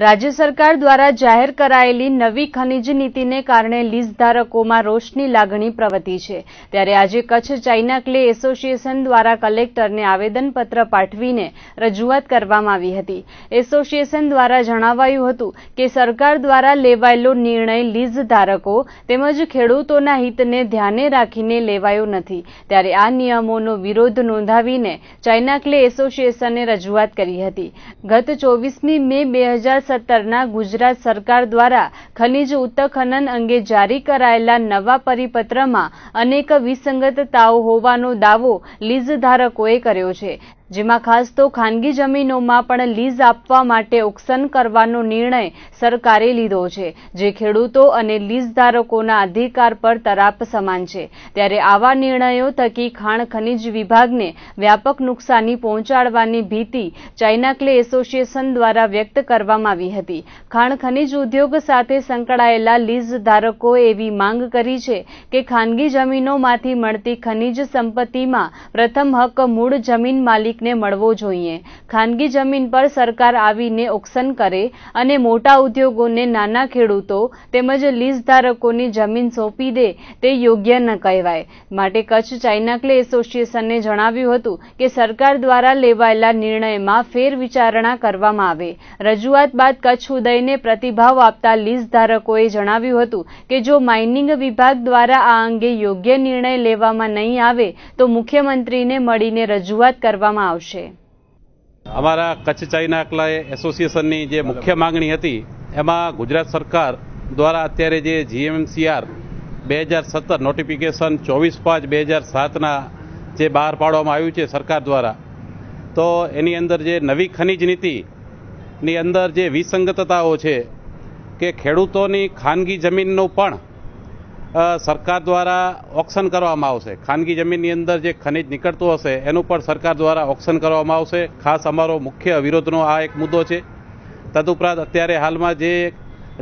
રાજ્ય સરકાર દ્વારા જાહેર કરાયેલી નવી ખનિજ નીતિને કારણે લીઝ ધારકોમાં રોષની લાગણી પ્રવતી છે ત્યારે આજે કચ્છ ચાઇના ક્લે એસોસિએશન દ્વારા કલેક્ટરને આવેદનપત્ર પાઠવીને રજૂઆત કરવામાં આવી હતી એસોસિએશન દ્વારા જણાવાયું હતું કે સરકાર દ્વારા લેવાયેલો નિર્ણય લીઝ ધારકો તેમજ ખેડૂતોના હિતને ધ્યાને રાખીને લેવાયો નથી ત્યારે આ નિયમોનો વિરોધ નોંધાવીને ચાઇના ક્લે એસોસિએશને રજૂઆત કરી હતી ગત ચોવીસમી મે બે હજાર સત્તરના ગુજરાત સરકાર દ્વારા ખનીજ ઉત્તખનન અંગે જારી કરાયેલા નવા પરિપત્રમાં અનેક વિસંગતતાઓ હોવાનો દાવો ધારકોએ કર્યો છે જેમાં ખાસ તો ખાનગી જમીનોમાં પણ લીઝ આપવા માટે ઓક્શન કરવાનો નિર્ણય સરકારે લીધો છે જે ખેડૂતો અને લીઝધારકોના અધિકાર પર તરાપ સમાન છે ત્યારે આવા નિર્ણયો થકી ખાણ ખનિજ વિભાગને વ્યાપક નુકસાની પહોંચાડવાની ભીતિ ચાઇનાક્લે એસોસિએશન દ્વારા વ્યક્ત કરવામાં આવી હતી ખાણ ખનિજ ઉદ્યોગ સાથે સંકળાયેલા લીઝ ધારકોએ એવી માંગ કરી છે કે ખાનગી જમીનોમાંથી મળતી ખનીજ સંપત્તિમાં પ્રથમ હક મૂળ જમીન માલિક માલિકને મળવો જોઈએ ખાનગી જમીન પર સરકાર આવીને ઓક્શન કરે અને મોટા ઉદ્યોગોને નાના ખેડૂતો તેમજ લીઝ ધારકોની જમીન સોંપી દે તે યોગ્ય ન કહેવાય માટે કચ્છ ચાઇનાકલે એસોસિએશને જણાવ્યું હતું કે સરકાર દ્વારા લેવાયેલા નિર્ણયમાં ફેરવિચારણા કરવામાં આવે રજૂઆત બાદ કચ્છ ઉદયને પ્રતિભાવ આપતા લીઝ ધારકોએ જણાવ્યું હતું કે જો માઇનિંગ વિભાગ દ્વારા આ અંગે યોગ્ય નિર્ણય લેવામાં નહીં આવે તો મુખ્યમંત્રીને મળીને રજૂઆત કરવામાં કરવામાં આવશે અમારા કચ્છ ચાઇના કલાએ એસોસિએશનની જે મુખ્ય માંગણી હતી એમાં ગુજરાત સરકાર દ્વારા અત્યારે જે જીએમસીઆર બે હજાર સત્તર નોટિફિકેશન ચોવીસ પાંચ બે હજાર સાતના જે બહાર પાડવામાં આવ્યું છે સરકાર દ્વારા તો એની અંદર જે નવી ખનિજ નીતિની અંદર જે વિસંગતતાઓ છે કે ખેડૂતોની ખાનગી જમીનનું પણ સરકાર દ્વારા ઓક્શન કરવામાં આવશે ખાનગી જમીનની અંદર જે ખનિજ નીકળતું હશે એનું પણ સરકાર દ્વારા ઓક્શન કરવામાં આવશે ખાસ અમારો મુખ્ય વિરોધનો આ એક મુદ્દો છે તદુપરાંત અત્યારે હાલમાં જે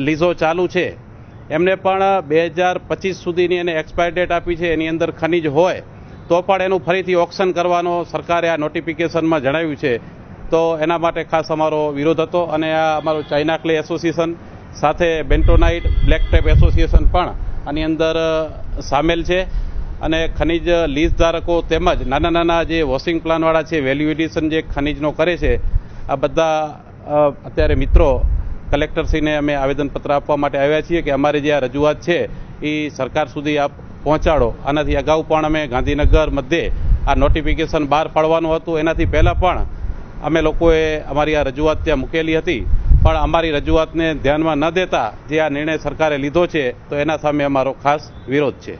લીઝો ચાલુ છે એમને પણ બે હજાર પચીસ સુધીની એને એક્સપાયર ડેટ આપી છે એની અંદર ખનિજ હોય તો પણ એનું ફરીથી ઓક્શન કરવાનો સરકારે આ નોટિફિકેશનમાં જણાવ્યું છે તો એના માટે ખાસ અમારો વિરોધ હતો અને આ અમારું ચાઇના ક્લે એસોસિએશન સાથે બેન્ટોનાઇટ બ્લેક ટેપ એસોસિએશન પણ આની અંદર સામેલ છે અને ખનિજ લીઝ ધારકો તેમજ નાના નાના જે વોશિંગ પ્લાનવાળા છે વેલ્યુ એડિશન જે ખનિજનો કરે છે આ બધા અત્યારે મિત્રો કલેક્ટરશ્રીને અમે આવેદનપત્ર આપવા માટે આવ્યા છીએ કે અમારી જે આ રજૂઆત છે એ સરકાર સુધી આપ પહોંચાડો આનાથી અગાઉ પણ અમે ગાંધીનગર મધ્યે આ નોટિફિકેશન બહાર પાડવાનું હતું એનાથી પહેલાં પણ અમે લોકોએ અમારી આ રજૂઆત ત્યાં મૂકેલી હતી પણ અમારી રજૂઆતને ધ્યાનમાં ન દેતા જે આ નિર્ણય સરકારે લીધો છે તો એના સામે અમારો ખાસ વિરોધ છે